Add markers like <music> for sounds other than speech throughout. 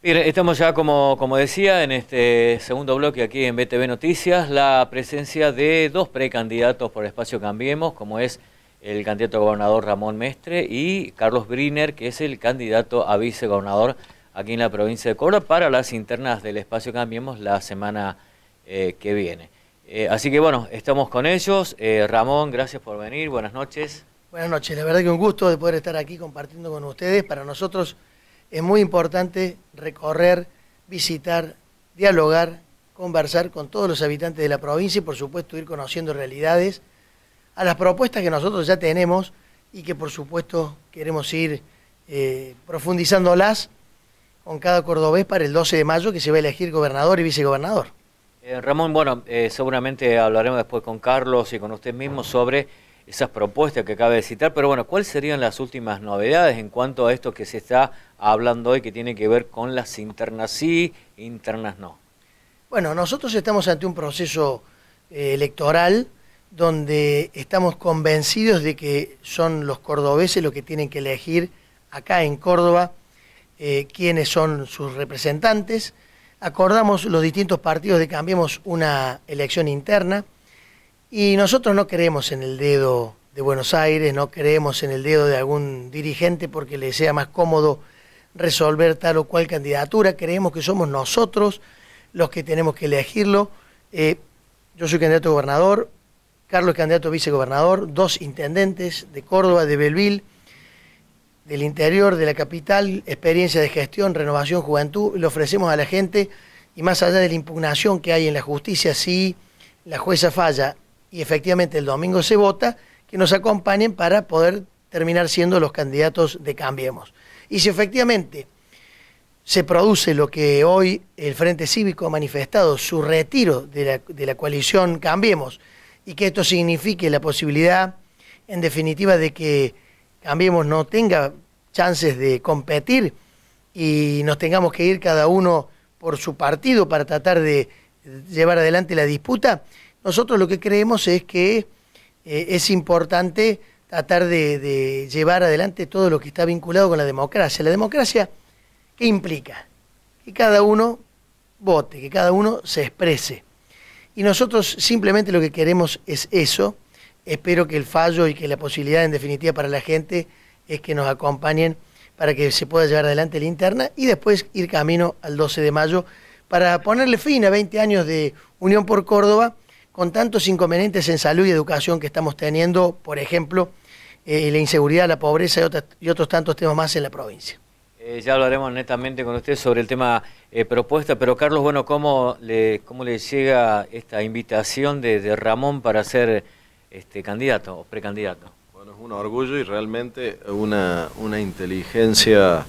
Bien, estamos ya, como, como decía, en este segundo bloque aquí en BTV Noticias, la presencia de dos precandidatos por espacio Cambiemos, como es el candidato a gobernador Ramón Mestre y Carlos Briner, que es el candidato a vicegobernador aquí en la provincia de Córdoba para las internas del espacio Cambiemos la semana eh, que viene. Eh, así que bueno, estamos con ellos. Eh, Ramón, gracias por venir, buenas noches. Buenas noches, la verdad que un gusto de poder estar aquí compartiendo con ustedes. Para nosotros es muy importante recorrer, visitar, dialogar, conversar con todos los habitantes de la provincia y por supuesto ir conociendo realidades a las propuestas que nosotros ya tenemos y que por supuesto queremos ir eh, profundizándolas con cada cordobés para el 12 de mayo que se va a elegir gobernador y vicegobernador. Eh, Ramón, bueno, eh, seguramente hablaremos después con Carlos y con usted mismo sobre esas propuestas que acaba de citar, pero bueno, ¿cuáles serían las últimas novedades en cuanto a esto que se está hablando hoy que tiene que ver con las internas sí, internas no? Bueno, nosotros estamos ante un proceso eh, electoral donde estamos convencidos de que son los cordobeses los que tienen que elegir acá en Córdoba eh, quiénes son sus representantes. Acordamos los distintos partidos de Cambiemos una elección interna y nosotros no creemos en el dedo de Buenos Aires, no creemos en el dedo de algún dirigente porque le sea más cómodo resolver tal o cual candidatura, creemos que somos nosotros los que tenemos que elegirlo. Eh, yo soy candidato a gobernador, Carlos candidato a vicegobernador, dos intendentes de Córdoba, de Belville, del interior, de la capital, experiencia de gestión, renovación, juventud, le ofrecemos a la gente, y más allá de la impugnación que hay en la justicia, si la jueza falla y efectivamente el domingo se vota, que nos acompañen para poder terminar siendo los candidatos de Cambiemos. Y si efectivamente se produce lo que hoy el Frente Cívico ha manifestado, su retiro de la, coalición Cambiemos, y que esto signifique la posibilidad, en definitiva, de que Cambiemos no tenga chances de competir y nos tengamos que ir cada uno por su partido para tratar de llevar adelante la disputa, nosotros lo que creemos es que eh, es importante tratar de, de, llevar adelante todo lo que está vinculado con la democracia. La democracia, ¿qué implica? Que cada uno vote, que cada uno se exprese. Y nosotros simplemente lo que queremos es eso. Espero que el fallo y que la posibilidad en definitiva para la gente es que nos acompañen para que se pueda llevar adelante la interna y después ir camino al 12 de mayo para ponerle fin a 20 años de Unión por Córdoba con tantos inconvenientes en salud y educación que estamos teniendo, por ejemplo, eh, la inseguridad, la pobreza y, otros tantos temas más en la provincia. Eh, ya hablaremos netamente con usted sobre el tema eh, propuesta, pero Carlos, bueno, ¿cómo le, llega esta invitación de, Ramón para ser este, candidato o precandidato? Bueno, es un orgullo y realmente una inteligencia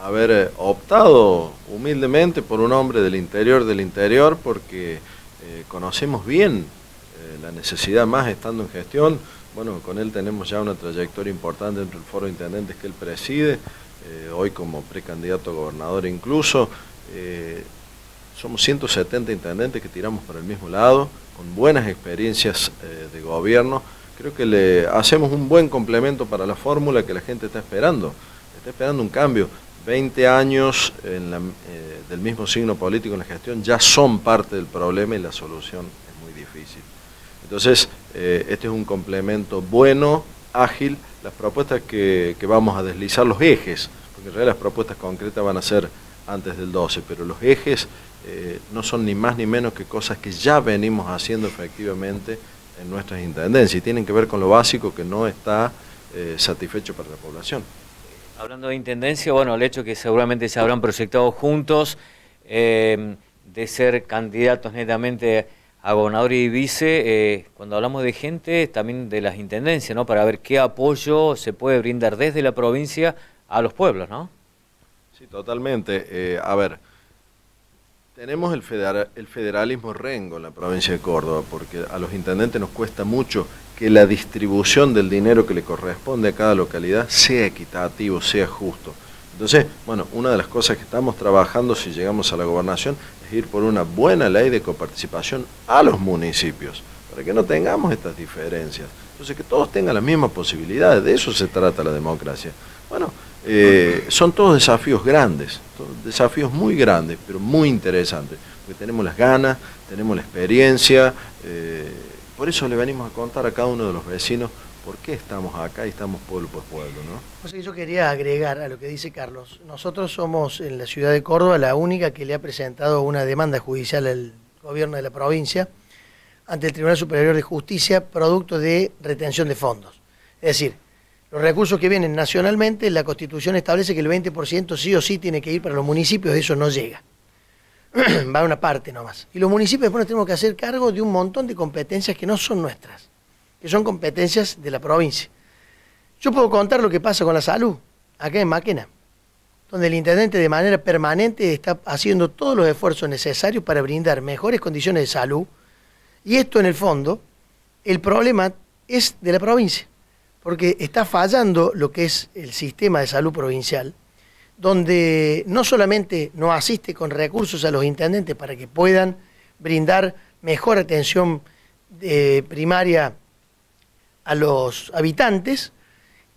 haber optado humildemente por un hombre del interior del interior, porque eh, conocemos bien eh, la necesidad más estando en gestión. Bueno, con él tenemos ya una trayectoria importante dentro el foro de intendentes que él preside, eh, hoy como precandidato a gobernador incluso. somos 170 intendentes que tiramos por el mismo lado, con buenas experiencias de gobierno. Creo que le hacemos un buen complemento para la fórmula que la gente está esperando. Está esperando un cambio. 20 años eh, del mismo signo político en la gestión ya son parte del problema y la solución es muy difícil. Entonces, eh, este es un complemento bueno, ágil, las propuestas que, vamos a deslizar, los ejes, porque en realidad las propuestas concretas van a ser antes del 12, pero los ejes eh, no son ni más ni menos que cosas que ya venimos haciendo efectivamente en nuestras intendencias y tienen que ver con lo básico que no está satisfecho para la población. Hablando de intendencia, bueno, el hecho que seguramente se habrán proyectado juntos eh, de ser candidatos netamente a gobernador y vice, eh, cuando hablamos de gente, también de las intendencias, ¿no? Para ver qué apoyo se puede brindar desde la provincia a los pueblos, ¿no? Sí, totalmente. Eh, a ver, tenemos el federalismo rengo en la provincia de Córdoba, porque a los intendentes nos cuesta mucho que la distribución del dinero que le corresponde a cada localidad sea equitativo, sea justo. Entonces, bueno, una de las cosas que estamos trabajando si llegamos a la gobernación es ir por una buena ley de coparticipación a los municipios, para que no tengamos estas diferencias. Entonces, que todos tengan las mismas posibilidades, de eso se trata la democracia. Bueno, eh, son todos desafíos grandes, desafíos muy grandes, pero muy interesantes, porque tenemos las ganas, tenemos la experiencia. Eh, por eso le venimos a contar a cada uno de los vecinos por qué estamos acá y estamos pueblo por pueblo, ¿no? yo quería agregar a lo que dice Carlos. Nosotros somos en la ciudad de Córdoba la única que le ha presentado una demanda judicial al gobierno de la provincia ante el Tribunal Superior de Justicia producto de retención de fondos. Es decir, los recursos que vienen nacionalmente, la Constitución establece que el 20% sí o sí tiene que ir para los municipios, eso no llega. <clears throat> va una parte nomás. Y los municipios después tenemos que hacer cargo de un montón de competencias que no son nuestras, que son competencias de la provincia. Yo puedo contar lo que pasa con la salud, acá en Máquena, donde el intendente de manera permanente está haciendo todos los esfuerzos necesarios para brindar mejores condiciones de salud. Y esto en el fondo, el problema es de la provincia, porque está fallando lo que es el sistema de salud provincial donde no solamente no asiste con recursos a los intendentes para que puedan brindar mejor atención eh, primaria a los habitantes,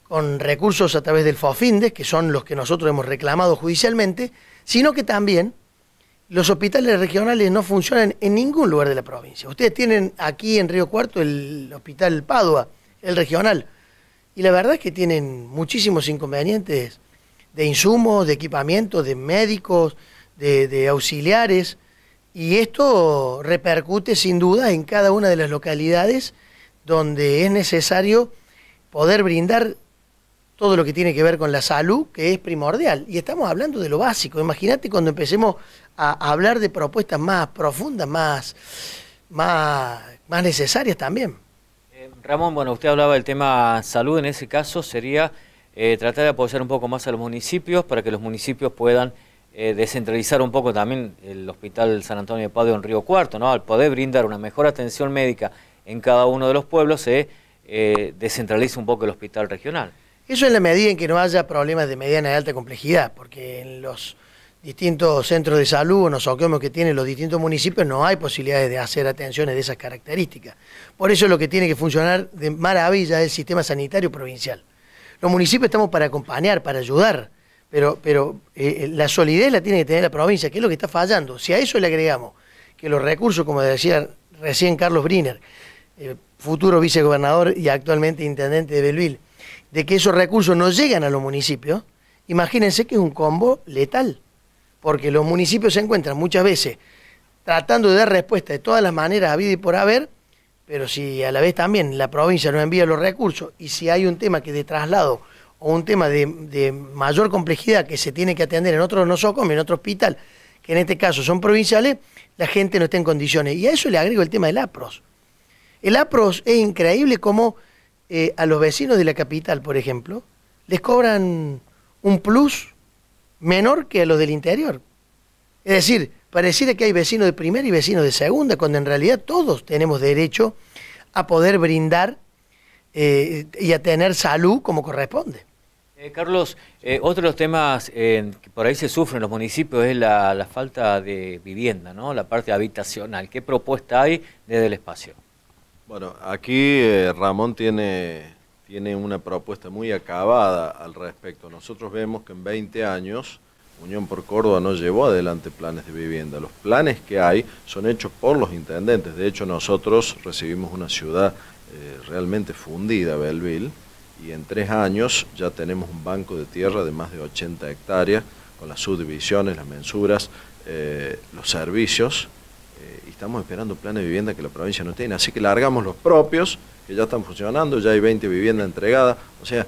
con recursos a través del FOFINDES, que son los que nosotros hemos reclamado judicialmente, sino que también los hospitales regionales no funcionan en ningún lugar de la provincia. Ustedes tienen aquí en Río Cuarto el hospital Padua, el regional, y la verdad es que tienen muchísimos inconvenientes de insumos, de equipamiento, de médicos, de, auxiliares. Y esto repercute sin duda en cada una de las localidades donde es necesario poder brindar todo lo que tiene que ver con la salud, que es primordial. Y estamos hablando de lo básico. Imagínate cuando empecemos a hablar de propuestas más profundas, más, más, más necesarias también. Eh, Ramón, bueno, usted hablaba del tema salud, en ese caso sería eh, tratar de apoyar un poco más a los municipios para que los municipios puedan eh, descentralizar un poco también el Hospital San Antonio de Padre en Río Cuarto, ¿no? al poder brindar una mejor atención médica en cada uno de los pueblos, se eh, descentraliza un poco el hospital regional. Eso en la medida en que no haya problemas de mediana y alta complejidad, porque en los distintos centros de salud los nosocomios que tienen los distintos municipios no hay posibilidades de hacer atenciones de esas características. Por eso lo que tiene que funcionar de maravilla es el sistema sanitario provincial. Los municipios estamos para acompañar, para ayudar, pero, pero eh, eh, la solidez la tiene que tener la provincia, que es lo que está fallando. Si a eso le agregamos que los recursos, como decía recién Carlos Briner, eh, futuro vicegobernador y actualmente intendente de Belville, de que esos recursos no llegan a los municipios, imagínense que es un combo letal, porque los municipios se encuentran muchas veces tratando de dar respuesta de todas las maneras vida y por haber, pero si a la vez también la provincia no envía los recursos y si hay un tema que de traslado o un tema de, mayor complejidad que se tiene que atender en otro nosocomio, en otro hospital, que en este caso son provinciales, la gente no está en condiciones. Y a eso le agrego el tema del APROS. El APROS es increíble como eh, a los vecinos de la capital, por ejemplo, les cobran un plus menor que a los del interior. Es decir, pareciera que hay vecinos de primera y vecinos de segunda, cuando en realidad todos tenemos derecho a poder brindar eh, y a tener salud como corresponde. Eh, Carlos, eh, otro de los temas que por ahí se sufren los municipios es la, falta de vivienda, ¿no? la parte habitacional. ¿Qué propuesta hay desde el espacio? Bueno, aquí Ramón tiene, tiene una propuesta muy acabada al respecto. Nosotros vemos que en 20 años Unión por Córdoba no llevó adelante planes de vivienda. Los planes que hay son hechos por los intendentes. De hecho, nosotros recibimos una ciudad eh, realmente fundida, Belville, y en tres años ya tenemos un banco de tierra de más de 80 hectáreas, con las subdivisiones, las mensuras, eh, los servicios, eh, y estamos esperando planes de vivienda que la provincia no tiene. Así que largamos los propios, que ya están funcionando, ya hay 20 viviendas entregadas. O sea,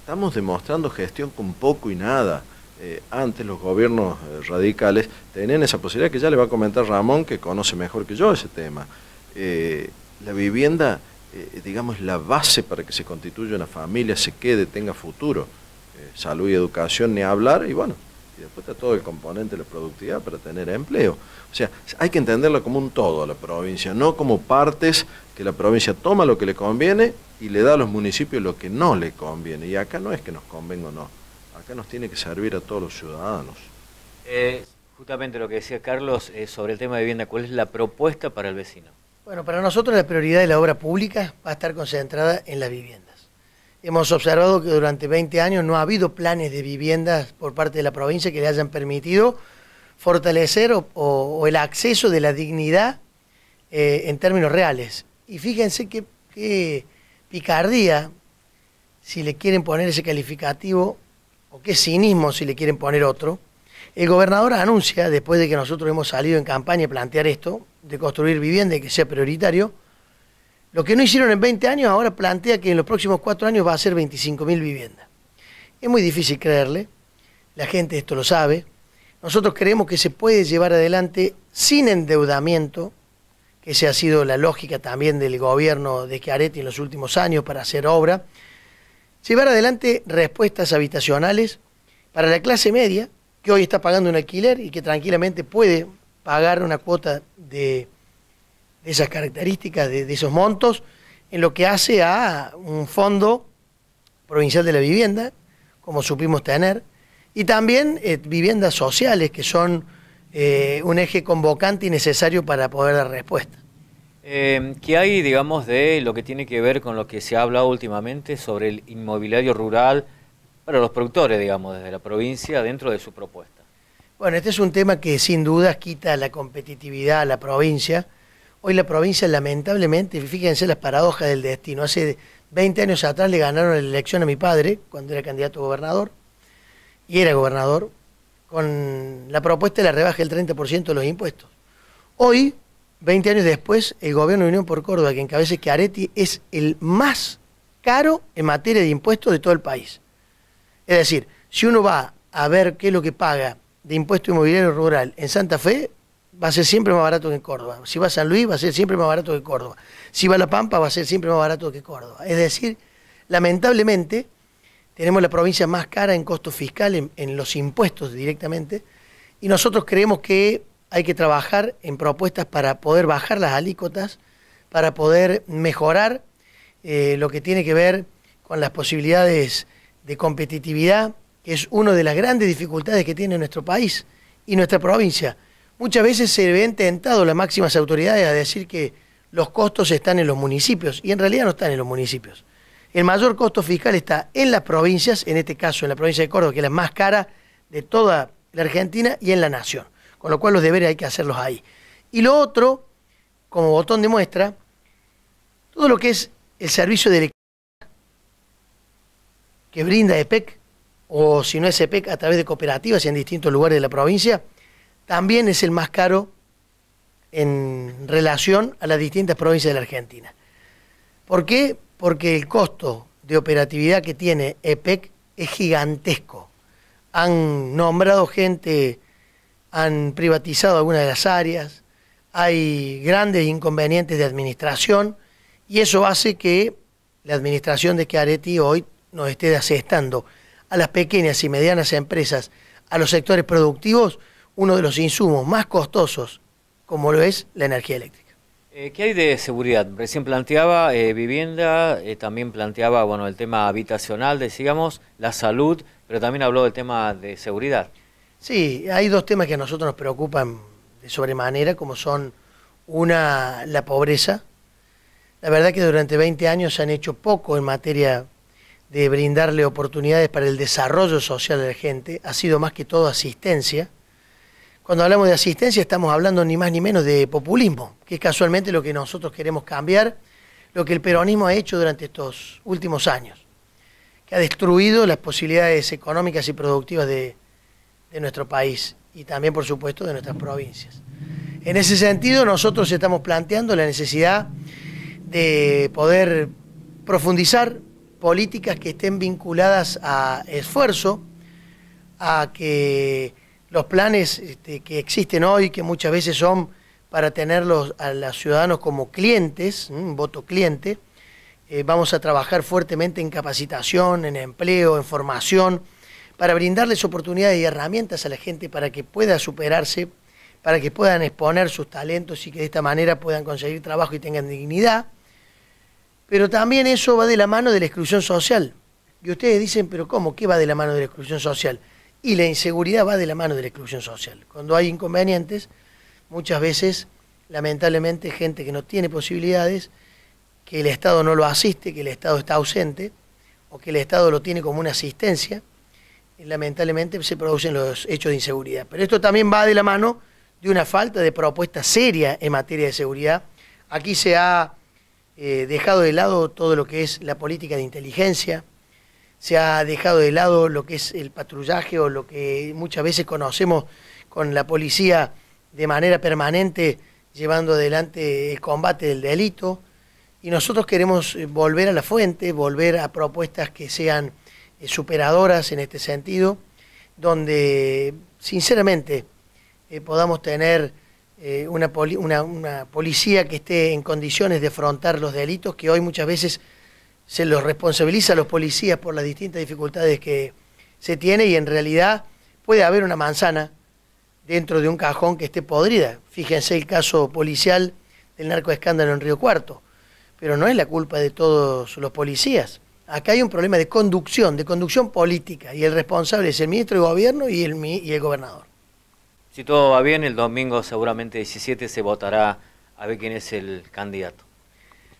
estamos demostrando gestión con poco y nada. Eh, antes los gobiernos eh, radicales tenían esa posibilidad que ya le va a comentar Ramón, que conoce mejor que yo ese tema. Eh, la vivienda, digamos, es la base para que se constituya una familia, se quede, tenga futuro. salud y educación, ni hablar, y bueno, y después está todo el componente de la productividad para tener empleo. O sea, hay que entenderlo como un todo a la provincia, no como partes que la provincia toma lo que le conviene y le da a los municipios lo que no le conviene. Y acá no es que nos convenga o no acá nos tiene que servir a todos los ciudadanos. Eh, justamente lo que decía Carlos eh, sobre el tema de vivienda, ¿cuál es la propuesta para el vecino? Bueno, para nosotros la prioridad de la obra pública va a estar concentrada en las viviendas. Hemos observado que durante 20 años no ha habido planes de viviendas por parte de la provincia que le hayan permitido fortalecer o, el acceso de la dignidad eh, en términos reales. Y fíjense qué picardía, si le quieren poner ese calificativo o qué cinismo si le quieren poner otro, el gobernador anuncia, después de que nosotros hemos salido en campaña a plantear esto, de construir vivienda y que sea prioritario, lo que no hicieron en 20 años ahora plantea que en los próximos cuatro años va a ser 25.000 viviendas. Es muy difícil creerle, la gente esto lo sabe. Nosotros creemos que se puede llevar adelante sin endeudamiento, que esa ha sido la lógica también del gobierno de Chiaretti en los últimos años para hacer obra, llevar adelante respuestas habitacionales para la clase media, que hoy está pagando un alquiler y que tranquilamente puede pagar una cuota de, esas características, de, esos montos, en lo que hace a un fondo provincial de la vivienda, como supimos tener, y también eh, viviendas sociales, que son eh, un eje convocante y necesario para poder dar respuesta. Em, ¿Qué hay, digamos, de lo que tiene que ver con lo que se ha hablado últimamente sobre el inmobiliario rural para los productores, digamos, desde la provincia dentro de su propuesta? Bueno, este es un tema que sin dudas quita la competitividad a la provincia. Hoy la provincia, lamentablemente, fíjense las paradojas del destino. Hace 20 años atrás le ganaron la elección a mi padre, cuando era candidato a gobernador, y era gobernador, con la propuesta de la rebaja del 30% de los impuestos. Hoy 20 años después, el gobierno de Unión por Córdoba, que que Areti es el más caro en materia de impuestos de todo el país. Es decir, si uno va a ver qué es lo que paga de impuesto inmobiliario rural en Santa Fe, va a ser siempre más barato que Córdoba. Si va a San Luis, va a ser siempre más barato que Córdoba. Si va a La Pampa, va a ser siempre más barato que Córdoba. Es decir, lamentablemente, tenemos la provincia más cara en costo fiscal, en los impuestos directamente, y nosotros creemos que hay que trabajar en propuestas para poder bajar las alícuotas, para poder mejorar eh, lo que tiene que ver con las posibilidades de competitividad, que es una de las grandes dificultades que tiene nuestro país y nuestra provincia. Muchas veces se ven tentados las máximas autoridades a decir que los costos están en los municipios, y en realidad no están en los municipios. El mayor costo fiscal está en las provincias, en este caso en la provincia de Córdoba, que es la más cara de toda la Argentina, y en la nación. Con lo cual los deberes hay que hacerlos ahí. Y lo otro, como botón de muestra, todo lo que es el servicio de electricidad que brinda EPEC, o si no es EPEC, a través de cooperativas y en distintos lugares de la provincia, también es el más caro en relación a las distintas provincias de la Argentina. ¿Por qué? Porque el costo de operatividad que tiene EPEC es gigantesco. Han nombrado gente han privatizado algunas de las áreas, hay grandes inconvenientes de administración y eso hace que la administración de Chiaretti hoy nos esté asestando a las pequeñas y medianas empresas, a los sectores productivos, uno de los insumos más costosos, como lo es la energía eléctrica. Eh, ¿Qué hay de seguridad? Recién planteaba eh, vivienda, eh, también planteaba bueno, el tema habitacional, decíamos, la salud, pero también habló del tema de seguridad. Sí, hay dos temas que a nosotros nos preocupan de sobremanera, como son una, la pobreza. La verdad que durante 20 años se han hecho poco en materia de brindarle oportunidades para el desarrollo social de la gente, ha sido más que todo asistencia. Cuando hablamos de asistencia estamos hablando ni más ni menos de populismo, que es casualmente lo que nosotros queremos cambiar, lo que el peronismo ha hecho durante estos últimos años, que ha destruido las posibilidades económicas y productivas de, de nuestro país y también, por supuesto, de nuestras provincias. En ese sentido, nosotros estamos planteando la necesidad de poder profundizar políticas que estén vinculadas a esfuerzo, a que los planes este, que existen hoy, que muchas veces son para tenerlos a los ciudadanos como clientes, voto cliente, eh, vamos a trabajar fuertemente en capacitación, en empleo, en formación, para brindarles oportunidades y herramientas a la gente para que pueda superarse, para que puedan exponer sus talentos y que de esta manera puedan conseguir trabajo y tengan dignidad. Pero también eso va de la mano de la exclusión social. Y ustedes dicen, pero ¿cómo? ¿Qué va de la mano de la exclusión social? Y la inseguridad va de la mano de la exclusión social. Cuando hay inconvenientes, muchas veces, lamentablemente, gente que no tiene posibilidades, que el Estado no lo asiste, que el Estado está ausente, o que el Estado lo tiene como una asistencia, lamentablemente se producen los hechos de inseguridad. Pero esto también va de la mano de una falta de propuesta seria en materia de seguridad. Aquí se ha eh, dejado de lado todo lo que es la política de inteligencia, se ha dejado de lado lo que es el patrullaje o lo que muchas veces conocemos con la policía de manera permanente llevando adelante el combate del delito. Y nosotros queremos eh, volver a la fuente, volver a propuestas que sean eh, superadoras en este sentido, donde sinceramente eh, podamos tener eh, una, una, policía que esté en condiciones de afrontar los delitos que hoy muchas veces se los responsabiliza a los policías por las distintas dificultades que se tiene y en realidad puede haber una manzana dentro de un cajón que esté podrida. Fíjense el caso policial del narcoescándalo en Río Cuarto, pero no es la culpa de todos los policías. Acá hay un problema de conducción, de conducción política, y el responsable es el ministro de Gobierno y el, y el gobernador. Si todo va bien, el domingo seguramente 17 se votará a ver quién es el candidato.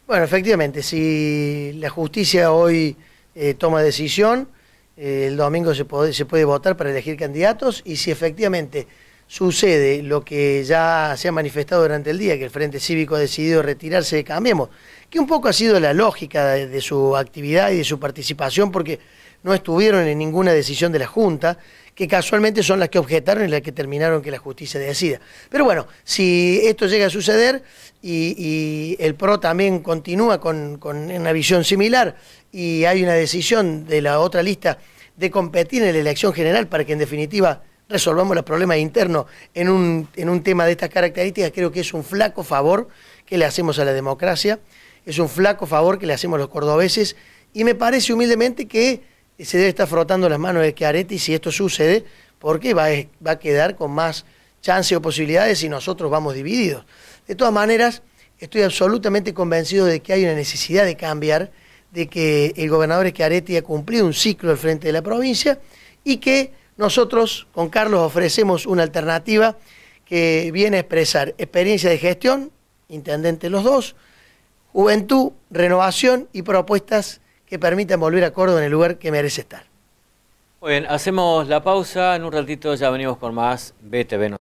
Bueno, efectivamente, si la justicia hoy eh, toma decisión, eh, el domingo se puede, se puede votar para elegir candidatos y si efectivamente sucede lo que ya se ha manifestado durante el día, que el Frente Cívico ha decidido retirarse Cambiemos, que un poco ha sido la lógica de, su actividad y de su participación, porque no estuvieron en ninguna decisión de la Junta, que casualmente son las que objetaron y las que terminaron que la justicia decida. Pero bueno, si esto llega a suceder y, el PRO también continúa con, una visión similar y hay una decisión de la otra lista de competir en la elección general para que en definitiva resolvamos los problemas internos en un, en un tema de estas características, creo que es un flaco favor que le hacemos a la democracia es un flaco favor que le hacemos los cordobeses y me parece humildemente que se debe estar frotando las manos de y si esto sucede, porque va a, va a quedar con más chance o posibilidades si nosotros vamos divididos. De todas maneras, estoy absolutamente convencido de que hay una necesidad de cambiar, de que el gobernador Schiaretti ha cumplido un ciclo al frente de la provincia y que nosotros con Carlos ofrecemos una alternativa que viene a expresar experiencia de gestión, intendente los dos, Juventud, renovación y propuestas que permitan volver a Córdoba en el lugar que merece estar. Muy bien, hacemos la pausa. En un ratito ya venimos con más BTV